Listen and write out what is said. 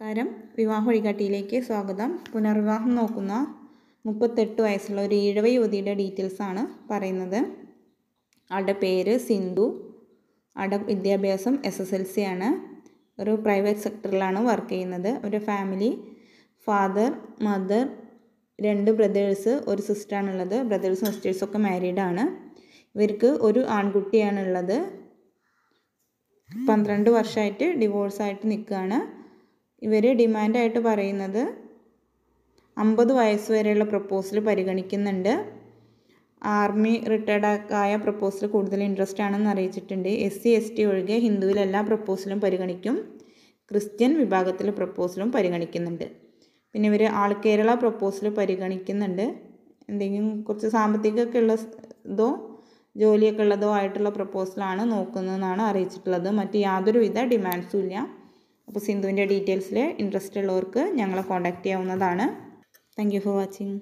നമസ്കാരം വിവാഹ വഴികാട്ടിയിലേക്ക് സ്വാഗതം പുനർവിവാഹം നോക്കുന്ന മുപ്പത്തെട്ട് വയസ്സുള്ള ഒരു ഈഴവ യുവതിയുടെ ഡീറ്റെയിൽസ് ആണ് പറയുന്നത് ആളുടെ പേര് സിന്ധു ആളുടെ വിദ്യാഭ്യാസം എസ് എസ് എൽ സി ആണ് ഒരു പ്രൈവറ്റ് സെക്ടറിലാണ് വർക്ക് ചെയ്യുന്നത് ഒരു ഫാമിലി ഫാദർ മദർ രണ്ട് ബ്രദേഴ്സ് ഒരു സിസ്റ്ററാണുള്ളത് ബ്രദേഴ്സും മാരീഡ് മാരീഡാണ് ഇവർക്ക് ഒരു ആൺകുട്ടിയാണുള്ളത് പന്ത്രണ്ട് വർഷമായിട്ട് ഡിവോഴ്സായിട്ട് നിൽക്കുകയാണ് ഇവർ ഡിമാൻഡായിട്ട് പറയുന്നത് അമ്പത് വയസ്സ് വരെയുള്ള പ്രപ്പോസൽ പരിഗണിക്കുന്നുണ്ട് ആർമി ആയ പ്രപ്പോസൽ കൂടുതൽ ഇൻട്രസ്റ്റ് ആണെന്ന് അറിയിച്ചിട്ടുണ്ട് എസ് സി എസ് ടി ഒഴികെ ഹിന്ദുവിൽ എല്ലാ പ്രപ്പോസലും പരിഗണിക്കും ക്രിസ്ത്യൻ വിഭാഗത്തിലെ പ്രപ്പോസലും പരിഗണിക്കുന്നുണ്ട് പിന്നെ ഇവർ ആൾ കേരള പ്രപ്പോസൽ പരിഗണിക്കുന്നുണ്ട് എന്തെങ്കിലും കുറച്ച് സാമ്പത്തികമൊക്കെ ഉള്ള ഇതോ ജോലിയൊക്കെ ഉള്ളതോ ആയിട്ടുള്ള പ്രപ്പോസലാണ് നോക്കുന്നതെന്നാണ് അറിയിച്ചിട്ടുള്ളത് മറ്റ് യാതൊരുവിധ ഡിമാൻഡ്സും ഇല്ല അപ്പോൾ സിന്ധുവിൻ്റെ ഡീറ്റെയിൽസിൽ ഇൻട്രസ്റ്റ് ഉള്ളവർക്ക് ഞങ്ങളെ കോൺടാക്റ്റ് ചെയ്യാവുന്നതാണ് താങ്ക് ഫോർ വാച്ചിങ്